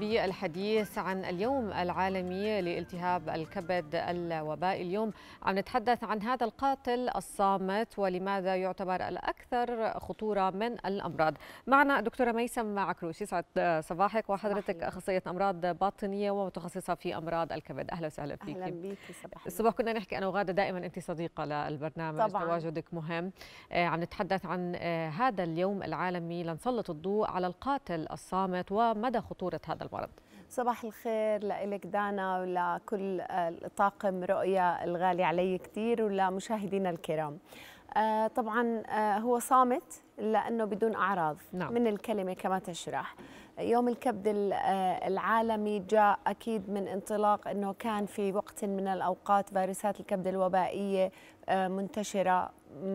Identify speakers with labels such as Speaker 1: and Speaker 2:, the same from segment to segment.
Speaker 1: بالحديث عن اليوم العالمي لالتهاب الكبد الوبائي اليوم عم نتحدث عن هذا القاتل الصامت ولماذا يعتبر الأكثر خطورة من الأمراض معنا دكتورة ميسم عكروش يسعد صباحك وحضرتك أخصائية أمراض باطنية ومتخصصة في أمراض الكبد أهلا وسهلا فيك أهلا بيكي الصبح كنا نحكي أنا وغادة دائما أنت صديقة للبرنامج طبعا. تواجدك مهم آه، عم نتحدث عن آه، هذا اليوم العالمي لنسلط الضوء على القاتل الصامت ومدى خطورة هذا المرض
Speaker 2: صباح الخير لك دانا ولكل آه، طاقم رؤية الغالي علي كثير ولمشاهدينا الكرام آه، طبعا آه، هو صامت لأنه بدون أعراض نعم. من الكلمة كما تشرح يوم الكبد العالمي جاء أكيد من انطلاق أنه كان في وقت من الأوقات فيروسات الكبد الوبائية منتشرة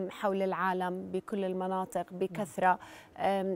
Speaker 2: حول العالم بكل المناطق نعم. بكثرة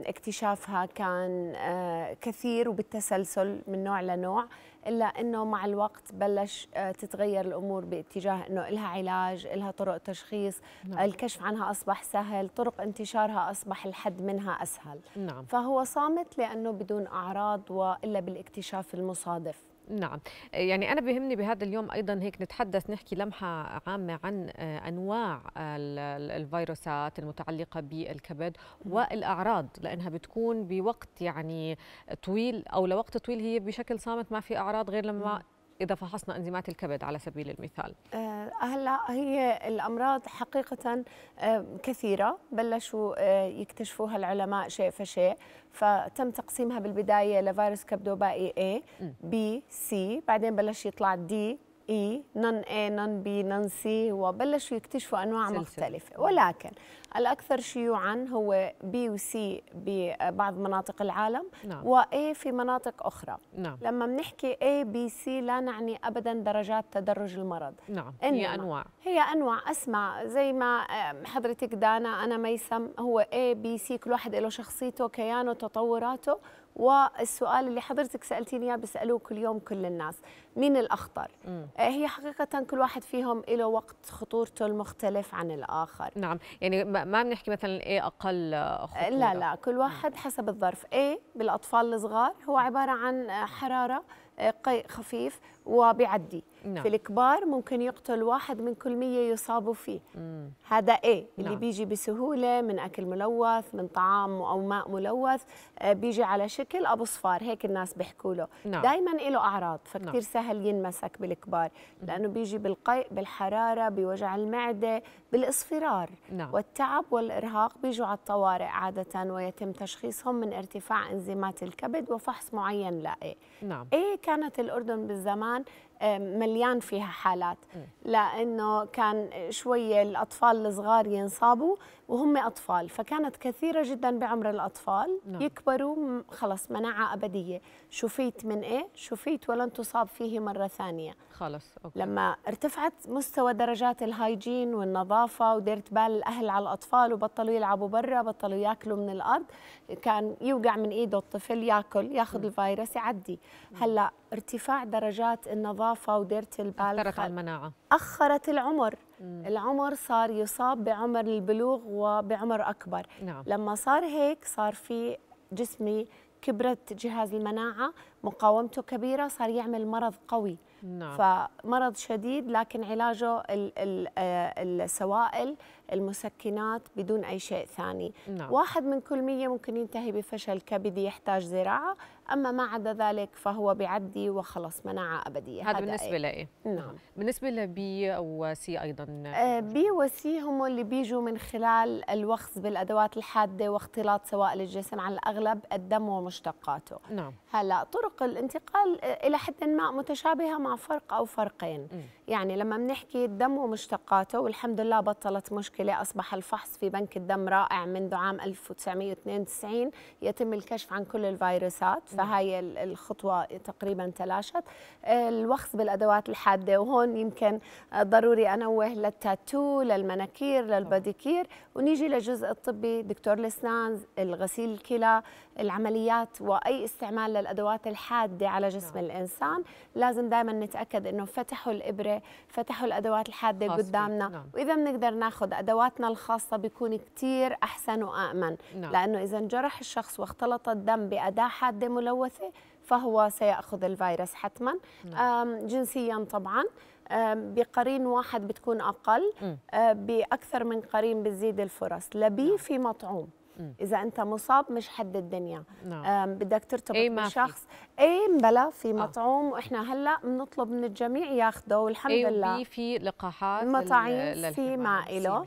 Speaker 2: اكتشافها كان آه، كثير وبالتسلسل من نوع لنوع إلا أنه مع الوقت بلش آه، تتغير الأمور باتجاه أنه إلها علاج إلها طرق تشخيص نعم. الكشف عنها أصبح سهل طرق انتشارها أصبح الحد منها أسهل نعم. فهو صامت لأنه بدون أعراض وإلا بالاكتشاف المصادف نعم يعني أنا بهمني بهذا اليوم أيضا هيك نتحدث نحكي
Speaker 1: لمحة عامة عن آه، أنواع الفيروسات المتعلقة بالكبد والأعراض لأنها بتكون بوقت يعني طويل أو لوقت طويل هي بشكل صامت ما في أعراض غير لما إذا فحصنا أنزيمات الكبد على سبيل المثال؟
Speaker 2: آه، هلا هي الأمراض حقيقة آه، كثيرة بلشوا آه، يكتشفوها العلماء شيء فشيء فتم تقسيمها بالبداية لفيروس كبدوبائي A B C بعدين بلش يطلع D اي نن اي نن بي نن سي وبلشوا يكتشفوا انواع سلسل. مختلفه ولكن الاكثر شيوعا هو بي وسي ببعض مناطق العالم نعم. واي في مناطق اخرى نعم. لما بنحكي اي بي سي لا نعني ابدا درجات تدرج المرض نعم هي انواع هي انواع اسمع زي ما حضرتك دانا انا ميسم هو اي بي سي كل واحد له شخصيته كيانه تطوراته والسؤال اللي حضرتك سالتيني اياه بيسالوه كل يوم كل الناس مين الاخطر مم. هي حقيقه كل واحد فيهم له وقت خطورته المختلف عن الاخر نعم يعني ما بنحكي مثلا ايه اقل خطوره لا لا كل واحد حسب الظرف ايه بالاطفال الصغار هو عباره عن حراره آه، قيء خفيف وبيعدي نعم. في الكبار ممكن يقتل واحد من كل 100 يصابوا فيه مم. هذا ايه نعم. اللي بيجي بسهوله من اكل ملوث من طعام او ماء ملوث آه، بيجي على شكل ابو صفار هيك الناس بيحكوا له نعم. دائما له اعراض فكتير نعم. سهل ينمسك بالكبار لانه بيجي بالقيء بالحراره بوجع المعده بالاصفرار نعم. والتعب والارهاق بيجوا على الطوارئ عاده ويتم تشخيصهم من ارتفاع انزيمات الكبد وفحص معين لا إيه نعم. ايه كانت الاردن بالزمان مليان فيها حالات لانه كان شويه الاطفال الصغار ينصابوا وهم أطفال فكانت كثيرة جدا بعمر الأطفال نعم. يكبروا خلص مناعة أبدية شفيت من إيه شفيت ولن تصاب فيه مرة ثانية
Speaker 1: خلص أوكي. لما
Speaker 2: ارتفعت مستوى درجات الهايجين والنظافة وديرت بال الأهل على الأطفال وبطلوا يلعبوا برا بطلوا ياكلوا من الأرض كان يوقع من إيده الطفل ياكل ياخذ نعم. الفيروس يعدي نعم. هلا ارتفاع درجات النظافة وديرت البال على المناعة تأخرت العمر مم. العمر صار يصاب بعمر البلوغ وبعمر أكبر نعم. لما صار هيك صار في جسمي كبرت جهاز المناعة مقاومته كبيرة صار يعمل مرض قوي نعم. فمرض شديد لكن علاجه الـ الـ آه السوائل المسكنات بدون أي شيء ثاني نعم. واحد من كل مية ممكن ينتهي بفشل كبدي يحتاج زراعة أما ما عدا ذلك فهو بعدي وخلص مناعة أبدية هذا, هذا بالنسبة إيه. لإيه؟ نعم بالنسبة لبي أو
Speaker 1: سي أيضا آه،
Speaker 2: بي وسي هم اللي بيجوا من خلال الوخز بالأدوات الحادة واختلاط سوائل الجسم على الأغلب الدم ومشتقاته نعم هلا طرق الانتقال آه، إلى حد ما متشابهة مع فرق أو فرقين م. يعني لما بنحكي الدم ومشتقاته والحمد لله بطلت مشكلة الداخلية أصبح الفحص في بنك الدم رائع منذ عام 1992 يتم الكشف عن كل الفيروسات نعم. فهي الخطوة تقريبا تلاشت الوخز بالأدوات الحادة وهون يمكن ضروري أنوه للتاتو للمناكير للباديكير ونيجي للجزء الطبي دكتور الأسنان الغسيل الكلى العمليات وأي استعمال للأدوات الحادة على جسم نعم. الإنسان لازم دائما نتأكد أنه فتحوا الإبرة فتحوا الأدوات الحادة قدامنا نعم. وإذا بنقدر ناخذ ادواتنا الخاصه بيكون كثير احسن وامن نعم. لانه اذا انجرح الشخص واختلط الدم باداه حاده ملوثه فهو سيأخذ الفيروس حتما نعم. جنسيا طبعا بقرين واحد بتكون أقل آه، بأكثر من قرين بتزيد الفرص لبي نعم. في مطعوم اذا انت مصاب مش حد الدنيا نعم. بدك ترتبط أي بشخص اي بلا في آه. مطعوم آه. واحنا هلا بنطلب من الجميع ياخده والحمد أي لله في لقاحات مطاعيم في ما له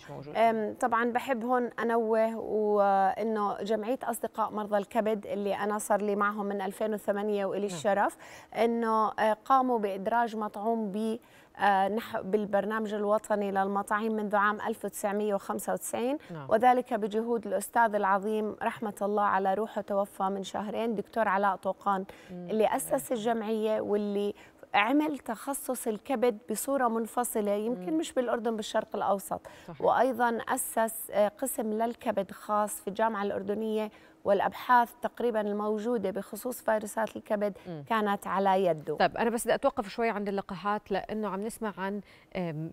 Speaker 2: طبعا بحب هون انوه وانه جمعيه اصدقاء مرضى الكبد اللي انا صار لي معهم من 2008 والي نعم. الشرف انه آه، قاموا بادراج مطعوم ب آه، نحو بالبرنامج الوطني للمطاعيم منذ عام 1995 نعم. وذلك بجهود الاستاذ العظيم رحمة الله على روحه توفى من شهرين دكتور علاء طوقان اللي أسس الجمعية واللي عمل تخصص الكبد بصورة منفصلة يمكن مش بالأردن بالشرق الأوسط صحيح. وأيضا أسس آه، قسم للكبد خاص في الجامعة الأردنية والابحاث تقريبا الموجوده بخصوص فيروسات الكبد م. كانت على يده طيب انا بس بدي اتوقف شوي عند اللقاحات لانه عم نسمع عن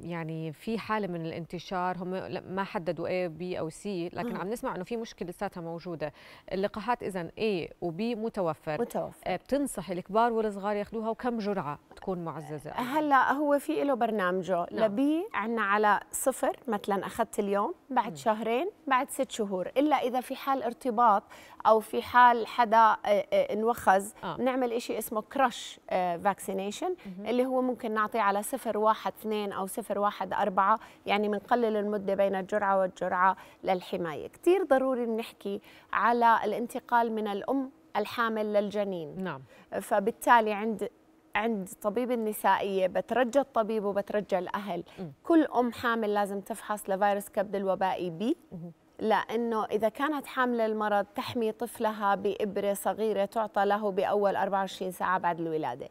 Speaker 1: يعني في حاله من الانتشار هم ما حددوا اي بي او سي لكن م. عم نسمع انه في مشكله لساتها موجوده اللقاحات اذا اي وبي متوفر متوفر آه، بتنصح الكبار
Speaker 2: والصغار ياخذوها وكم جرعه تكون معززه هلا هو في له برنامجه نعم. لبي عندنا على صفر مثلا اخذت اليوم بعد شهرين بعد ست شهور إلا إذا في حال ارتباط أو في حال حدا انوخز آه. بنعمل آه، آه. شيء اسمه كراش آه، فاكسينيشن اللي هو ممكن نعطيه على صفر واحد اثنين أو صفر واحد أربعة يعني بنقلل المدة بين الجرعة والجرعة للحماية كتير ضروري بنحكي على الانتقال من الأم الحامل للجنين نعم فبالتالي عند عند طبيب النسائية بترجى الطبيب وبترجى الأهل م. كل أم حامل لازم تفحص لفيروس كبد الوبائي بي م. لأنه إذا كانت حاملة المرض تحمي طفلها بإبرة صغيرة تعطى له بأول 24 ساعة بعد الولادة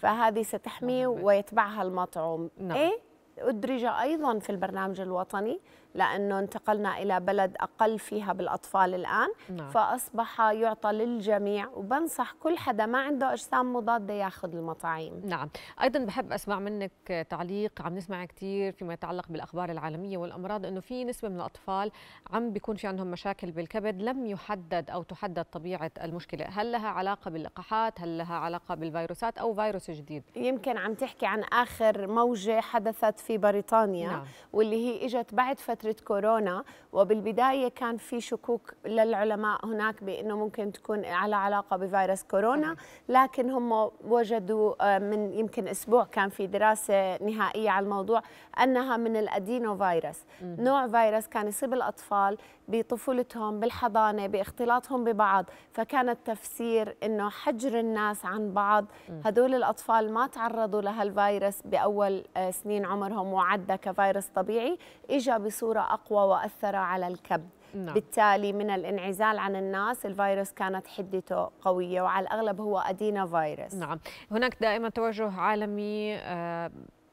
Speaker 2: فهذه ستحميه ويتبعها المطعوم نعم. إيه؟ أدرج أيضا في البرنامج الوطني لأنه انتقلنا إلى بلد أقل فيها بالأطفال الآن نعم. فأصبح يعطى للجميع وبنصح كل حدا ما عنده أجسام مضادة ياخذ المطاعيم نعم أيضا بحب أسمع منك تعليق عم نسمع كثير
Speaker 1: فيما يتعلق بالأخبار العالمية والأمراض أنه في نسبة من الأطفال عم بيكون في عندهم مشاكل بالكبد لم يحدد أو تحدد طبيعة المشكلة هل لها علاقة باللقاحات هل لها علاقة
Speaker 2: بالفيروسات أو فيروس جديد يمكن عم تحكي عن آخر موجة حدثت في بريطانيا نعم. واللي هي إجت بعد فترة فترة كورونا وبالبداية كان في شكوك للعلماء هناك بأنه ممكن تكون على علاقة بفيروس كورونا لكن هم وجدوا آه، من يمكن أسبوع كان في دراسة نهائية على الموضوع أنها من الأدينو فيروس نوع فيروس كان يصيب الأطفال بطفولتهم بالحضانة باختلاطهم ببعض فكان التفسير أنه حجر الناس عن بعض هدول الأطفال ما تعرضوا لهالفيروس بأول آه، سنين عمرهم وعدى كفيروس طبيعي إجا بصورة صورة أقوى وأثر على الكبد نعم. بالتالي من الانعزال عن الناس الفيروس كانت حدته قوية وعلى الأغلب هو أدينا فيروس نعم هناك دائما توجه عالمي آه،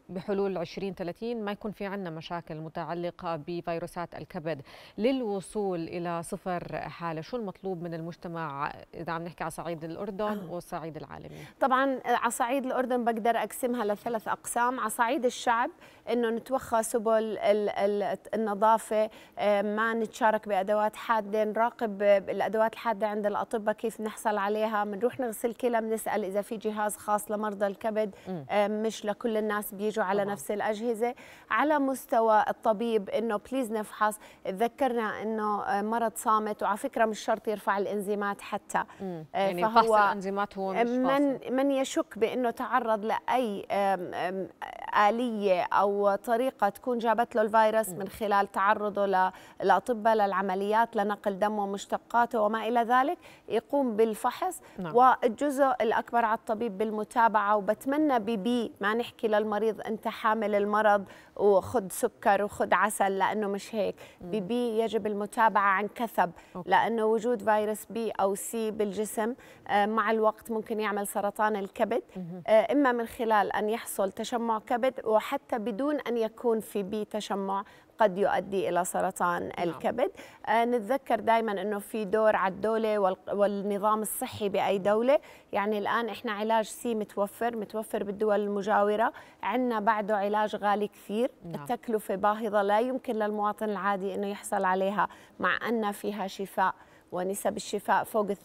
Speaker 2: بحلول 2030 ما
Speaker 1: يكون في عندنا مشاكل متعلقة بفيروسات الكبد للوصول إلى صفر حالة شو المطلوب من المجتمع إذا عم نحكي على صعيد الأردن آه. والصعيد العالمي
Speaker 2: طبعا آه، على صعيد الأردن بقدر أقسمها لثلاث أقسام على صعيد الشعب أنه نتوخى سبل النظافة آه، ما نتشارك بأدوات حادة نراقب الأدوات الحادة عند الأطباء كيف نحصل عليها بنروح نغسل كلى بنسأل إذا في جهاز خاص لمرضى الكبد آه، مش لكل الناس بيجي يجوا على طبعا. نفس الاجهزه على مستوى الطبيب انه بليز نفحص تذكرنا انه مرض صامت وعلى فكره مش شرط يرفع الانزيمات حتى آه، يعني فهو الانزيمات هو مش من فاصل. من يشك بانه تعرض لاي اليه او طريقه تكون جابت له الفيروس م. من خلال تعرضه للاطباء للعمليات لنقل دمه ومشتقاته وما الى ذلك يقوم بالفحص نعم. والجزء الاكبر على الطبيب بالمتابعه وبتمنى ببي ما نحكي للمريض انت حامل المرض وخذ سكر وخذ عسل لانه مش هيك بي يجب المتابعه عن كثب لانه وجود فيروس بي او سي بالجسم آه، مع الوقت ممكن يعمل سرطان الكبد آه، اما من خلال ان يحصل تشمع كبد وحتى بدون ان يكون في بي تشمع قد يؤدي الى سرطان نعم. الكبد آه، نتذكر دائما انه في دور على الدوله والنظام الصحي باي دوله يعني الان احنا علاج سي متوفر متوفر بالدول المجاوره عندنا بعده علاج غالي كثير نعم. التكلفه باهظه لا يمكن للمواطن العادي انه يحصل عليها مع ان فيها شفاء ونسب الشفاء فوق 92%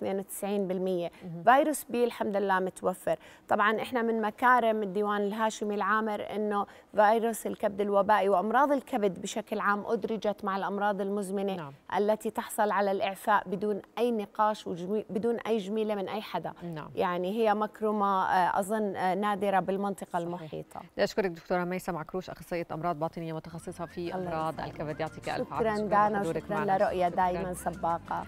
Speaker 2: فيروس بي الحمد لله متوفر طبعا احنا من مكارم الديوان الهاشمي العامر انه فيروس الكبد الوبائي وامراض الكبد بشكل عام ادرجت مع الامراض المزمنه نعم. التي تحصل على الاعفاء بدون اي نقاش وبدون اي جميله من اي حدا نعم. يعني هي مكرمه آه، اظن آه، نادره بالمنطقه المحيطه اشكرك دكتوره ميسه معكروش اخصائيه امراض
Speaker 1: باطنيه متخصصه في امراض الكبد يعطيك الف عافيه شكرا دانا وشكرا دائما سباقه